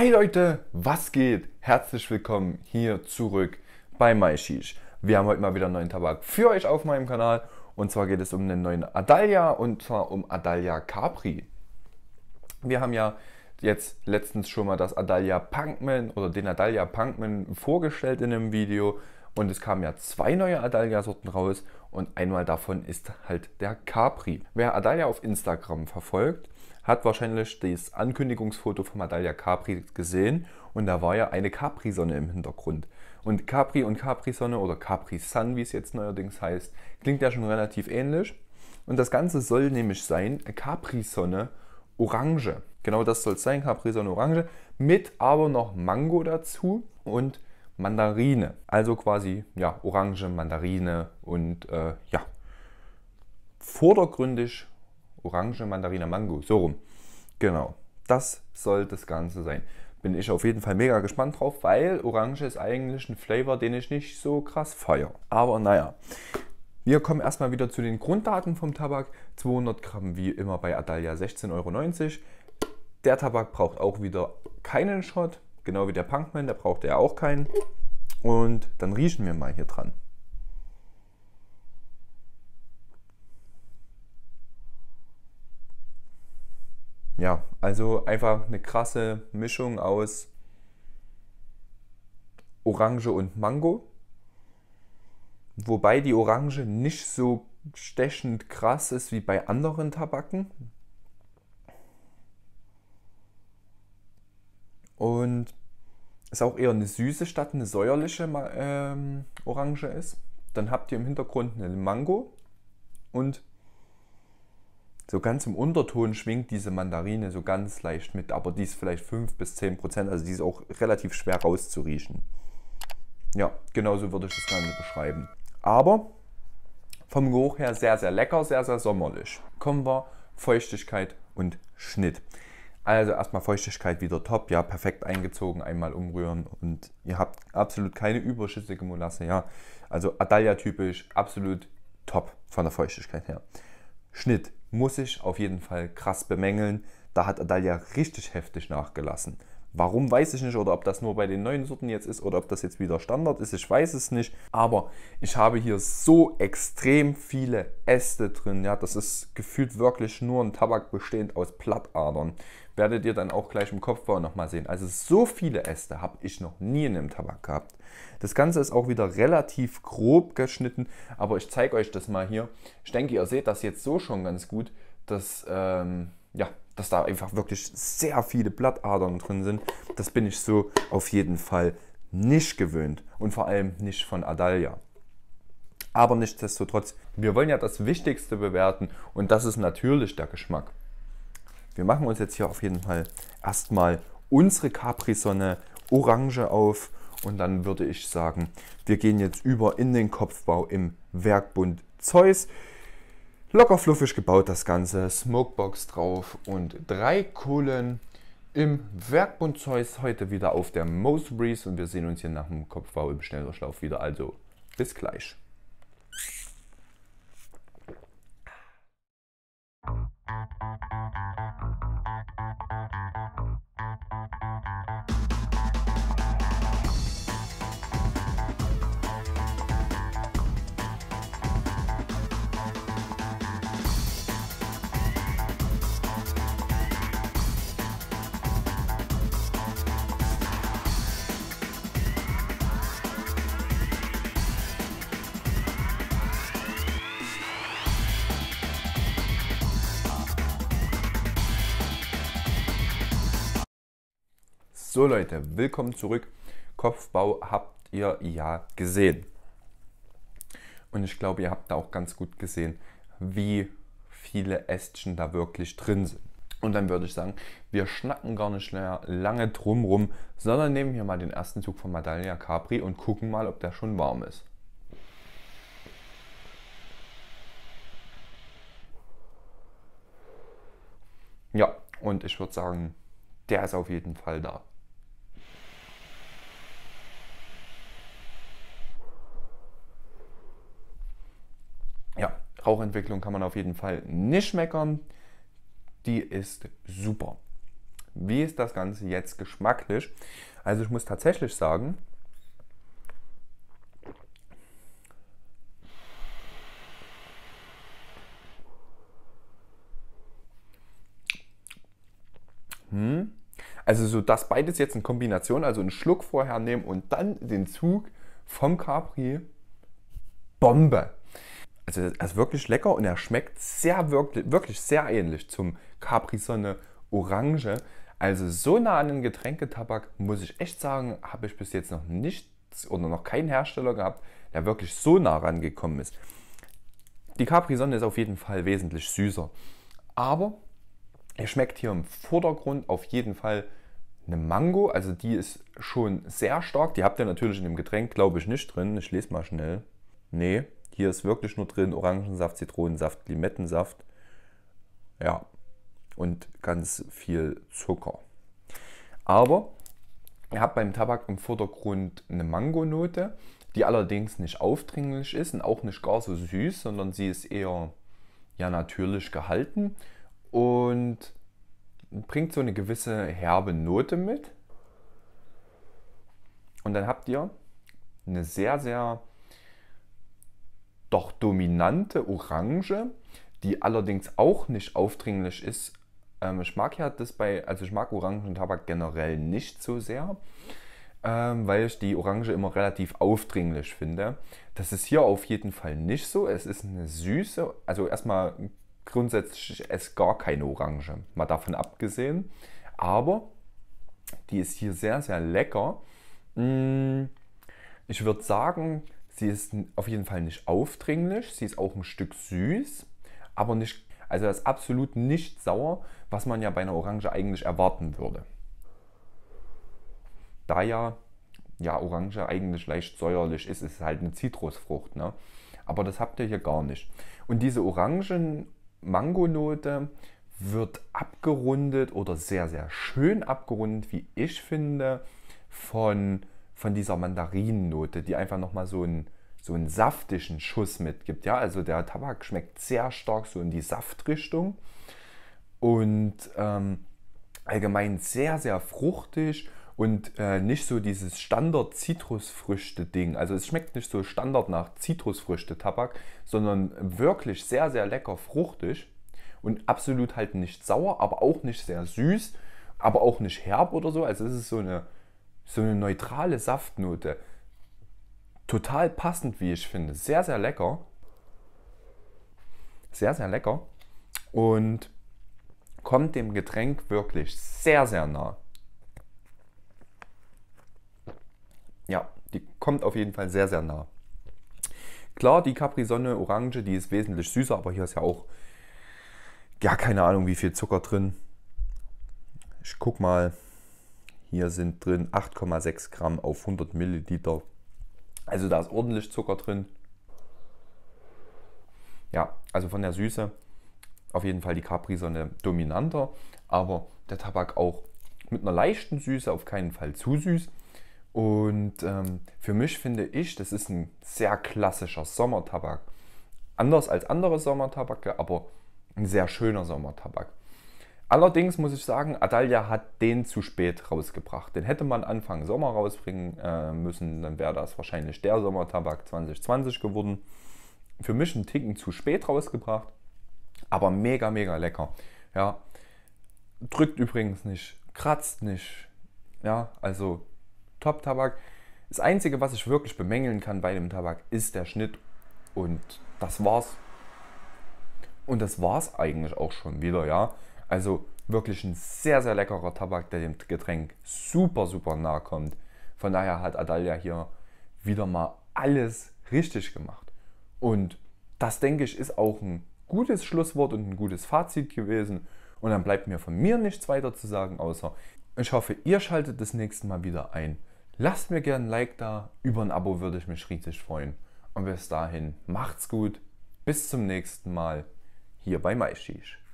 Hey Leute, was geht? Herzlich willkommen hier zurück bei MySheesh. Wir haben heute mal wieder einen neuen Tabak für euch auf meinem Kanal. Und zwar geht es um den neuen Adalia und zwar um Adalia Capri. Wir haben ja jetzt letztens schon mal das Adalia Punkman oder den Adalia Punkman vorgestellt in einem Video. Und es kamen ja zwei neue Adalia-Sorten raus und einmal davon ist halt der Capri. Wer Adalia auf Instagram verfolgt, hat wahrscheinlich das Ankündigungsfoto von Medaille Capri gesehen und da war ja eine Capri-Sonne im Hintergrund. Und Capri und Capri-Sonne oder Capri-Sun, wie es jetzt neuerdings heißt, klingt ja schon relativ ähnlich. Und das Ganze soll nämlich sein Capri-Sonne Orange. Genau das soll es sein, Capri-Sonne Orange, mit aber noch Mango dazu und Mandarine. Also quasi, ja, Orange, Mandarine und äh, ja, vordergründig Orange, Mandarine, Mango. So rum. Genau. Das soll das Ganze sein. Bin ich auf jeden Fall mega gespannt drauf, weil Orange ist eigentlich ein Flavor, den ich nicht so krass feiere. Aber naja. Wir kommen erstmal wieder zu den Grunddaten vom Tabak. 200 Gramm wie immer bei Adalia 16,90 Euro. Der Tabak braucht auch wieder keinen Shot, genau wie der Punkman, der braucht ja auch keinen. Und dann riechen wir mal hier dran. ja, also einfach eine krasse Mischung aus Orange und Mango. Wobei die Orange nicht so stechend krass ist wie bei anderen Tabakken. Und es auch eher eine süße statt eine säuerliche ähm, Orange ist. Dann habt ihr im Hintergrund eine Mango und so ganz im Unterton schwingt diese Mandarine so ganz leicht mit, aber die ist vielleicht 5 bis 10 Prozent, also die ist auch relativ schwer rauszuriechen. Ja, genauso würde ich das Ganze beschreiben. Aber vom Geruch her sehr, sehr lecker, sehr, sehr sommerlich. Kommen wir Feuchtigkeit und Schnitt. Also erstmal Feuchtigkeit wieder top, ja, perfekt eingezogen, einmal umrühren und ihr habt absolut keine überschüssige Molasse, ja. Also Adalia typisch, absolut top von der Feuchtigkeit her. Schnitt muss ich auf jeden Fall krass bemängeln. Da hat Adalia richtig heftig nachgelassen. Warum weiß ich nicht oder ob das nur bei den neuen Sorten jetzt ist oder ob das jetzt wieder Standard ist, ich weiß es nicht. Aber ich habe hier so extrem viele Äste drin. Ja, das ist gefühlt wirklich nur ein Tabak bestehend aus Plattadern. Werdet ihr dann auch gleich im Kopfbau nochmal sehen. Also so viele Äste habe ich noch nie in einem Tabak gehabt. Das Ganze ist auch wieder relativ grob geschnitten, aber ich zeige euch das mal hier. Ich denke, ihr seht das jetzt so schon ganz gut, dass... Ähm ja, dass da einfach wirklich sehr viele Blattadern drin sind. Das bin ich so auf jeden Fall nicht gewöhnt und vor allem nicht von Adalia. Aber nichtsdestotrotz, wir wollen ja das Wichtigste bewerten und das ist natürlich der Geschmack. Wir machen uns jetzt hier auf jeden Fall erstmal unsere Capri-Sonne Orange auf und dann würde ich sagen, wir gehen jetzt über in den Kopfbau im Werkbund Zeus. Locker fluffig gebaut das Ganze, Smokebox drauf und drei Kohlen im Werkbund Zeus heute wieder auf der Most Breeze und wir sehen uns hier nach dem Kopfbau im Schnelldurchlauf wieder. Also bis gleich. So Leute, willkommen zurück. Kopfbau habt ihr ja gesehen. Und ich glaube, ihr habt da auch ganz gut gesehen, wie viele Ästchen da wirklich drin sind. Und dann würde ich sagen, wir schnacken gar nicht mehr lange drumrum, sondern nehmen hier mal den ersten Zug von Madaglia Capri und gucken mal, ob der schon warm ist. Ja, und ich würde sagen, der ist auf jeden Fall da. Rauchentwicklung kann man auf jeden Fall nicht meckern. Die ist super. Wie ist das Ganze jetzt geschmacklich? Also ich muss tatsächlich sagen, hm, also so dass beides jetzt in Kombination, also einen Schluck vorher nehmen und dann den Zug vom Capri, Bombe. Also er ist wirklich lecker und er schmeckt sehr, wirklich, wirklich sehr ähnlich zum Capri-Sonne Orange. Also so nah an den Getränketabak, muss ich echt sagen, habe ich bis jetzt noch nichts oder noch keinen Hersteller gehabt, der wirklich so nah rangekommen ist. Die Capri-Sonne ist auf jeden Fall wesentlich süßer. Aber er schmeckt hier im Vordergrund auf jeden Fall eine Mango. Also die ist schon sehr stark. Die habt ihr natürlich in dem Getränk, glaube ich, nicht drin. Ich lese mal schnell. Nee, hier ist wirklich nur drin Orangensaft, Zitronensaft, Limettensaft. Ja, und ganz viel Zucker. Aber ihr habt beim Tabak im Vordergrund eine Mangonote, die allerdings nicht aufdringlich ist und auch nicht gar so süß, sondern sie ist eher ja natürlich gehalten und bringt so eine gewisse herbe Note mit. Und dann habt ihr eine sehr, sehr doch dominante Orange, die allerdings auch nicht aufdringlich ist. Ähm, ich mag ja das bei, also ich mag Orangentabak generell nicht so sehr, ähm, weil ich die Orange immer relativ aufdringlich finde. Das ist hier auf jeden Fall nicht so. Es ist eine süße, also erstmal grundsätzlich ist gar keine Orange, mal davon abgesehen. Aber die ist hier sehr, sehr lecker. Mm, ich würde sagen, Sie ist auf jeden Fall nicht aufdringlich, sie ist auch ein Stück süß, aber nicht, also das ist absolut nicht sauer, was man ja bei einer Orange eigentlich erwarten würde. Da ja, ja Orange eigentlich leicht säuerlich ist, ist es halt eine Zitrusfrucht, ne? aber das habt ihr hier gar nicht. Und diese Orangen-Mangonote wird abgerundet oder sehr, sehr schön abgerundet, wie ich finde, von von dieser Mandarinennote, die einfach nochmal so einen, so einen saftigen Schuss mitgibt. Ja, also der Tabak schmeckt sehr stark so in die Saftrichtung und ähm, allgemein sehr, sehr fruchtig und äh, nicht so dieses Standard-Zitrusfrüchte-Ding. Also es schmeckt nicht so Standard nach Zitrusfrüchte-Tabak, sondern wirklich sehr, sehr lecker fruchtig und absolut halt nicht sauer, aber auch nicht sehr süß, aber auch nicht herb oder so. Also es ist so eine so eine neutrale Saftnote. Total passend, wie ich finde. Sehr, sehr lecker. Sehr, sehr lecker. Und kommt dem Getränk wirklich sehr, sehr nah. Ja, die kommt auf jeden Fall sehr, sehr nah. Klar, die Capri-Sonne Orange, die ist wesentlich süßer, aber hier ist ja auch, ja, keine Ahnung, wie viel Zucker drin. Ich guck mal, hier sind drin 8,6 Gramm auf 100 Milliliter. Also da ist ordentlich Zucker drin. Ja, also von der Süße auf jeden Fall die Capri-Sonne dominanter, aber der Tabak auch mit einer leichten Süße, auf keinen Fall zu süß. Und ähm, für mich finde ich, das ist ein sehr klassischer Sommertabak. Anders als andere Sommertabake, aber ein sehr schöner Sommertabak. Allerdings muss ich sagen, Adalia hat den zu spät rausgebracht. Den hätte man Anfang Sommer rausbringen äh, müssen, dann wäre das wahrscheinlich der Sommertabak 2020 geworden. Für mich einen Ticken zu spät rausgebracht, aber mega, mega lecker. Ja. Drückt übrigens nicht, kratzt nicht. Ja, also Top-Tabak. Das Einzige, was ich wirklich bemängeln kann bei dem Tabak, ist der Schnitt. Und das war's. Und das war's eigentlich auch schon wieder, ja. Also wirklich ein sehr, sehr leckerer Tabak, der dem Getränk super, super nahe kommt. Von daher hat Adalia hier wieder mal alles richtig gemacht. Und das, denke ich, ist auch ein gutes Schlusswort und ein gutes Fazit gewesen. Und dann bleibt mir von mir nichts weiter zu sagen, außer ich hoffe, ihr schaltet das nächste Mal wieder ein. Lasst mir gerne ein Like da, über ein Abo würde ich mich riesig freuen. Und bis dahin, macht's gut, bis zum nächsten Mal hier bei MySheesh.